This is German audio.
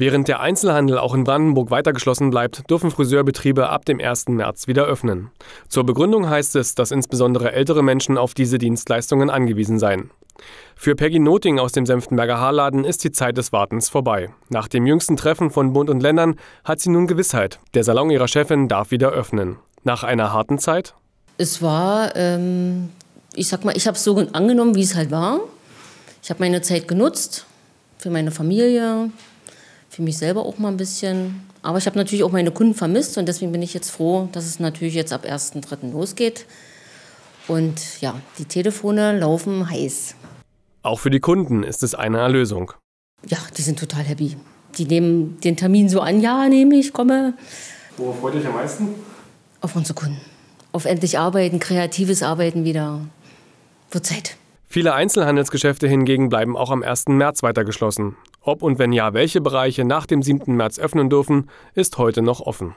Während der Einzelhandel auch in Brandenburg weiter geschlossen bleibt, dürfen Friseurbetriebe ab dem 1. März wieder öffnen. Zur Begründung heißt es, dass insbesondere ältere Menschen auf diese Dienstleistungen angewiesen seien. Für Peggy Noting aus dem Senftenberger Haarladen ist die Zeit des Wartens vorbei. Nach dem jüngsten Treffen von Bund und Ländern hat sie nun Gewissheit, der Salon ihrer Chefin darf wieder öffnen. Nach einer harten Zeit? Es war, ähm, ich sag mal, ich habe es so angenommen, wie es halt war. Ich habe meine Zeit genutzt für meine Familie, für mich selber auch mal ein bisschen. Aber ich habe natürlich auch meine Kunden vermisst und deswegen bin ich jetzt froh, dass es natürlich jetzt ab 1.3. losgeht. Und ja, die Telefone laufen heiß. Auch für die Kunden ist es eine Erlösung. Ja, die sind total happy. Die nehmen den Termin so an, ja, nehme ich, komme. Worauf freut ihr euch am meisten? Auf unsere Kunden. Auf endlich arbeiten, kreatives Arbeiten wieder. Wird Zeit. Viele Einzelhandelsgeschäfte hingegen bleiben auch am 1. März weiter geschlossen. Ob und wenn ja, welche Bereiche nach dem 7. März öffnen dürfen, ist heute noch offen.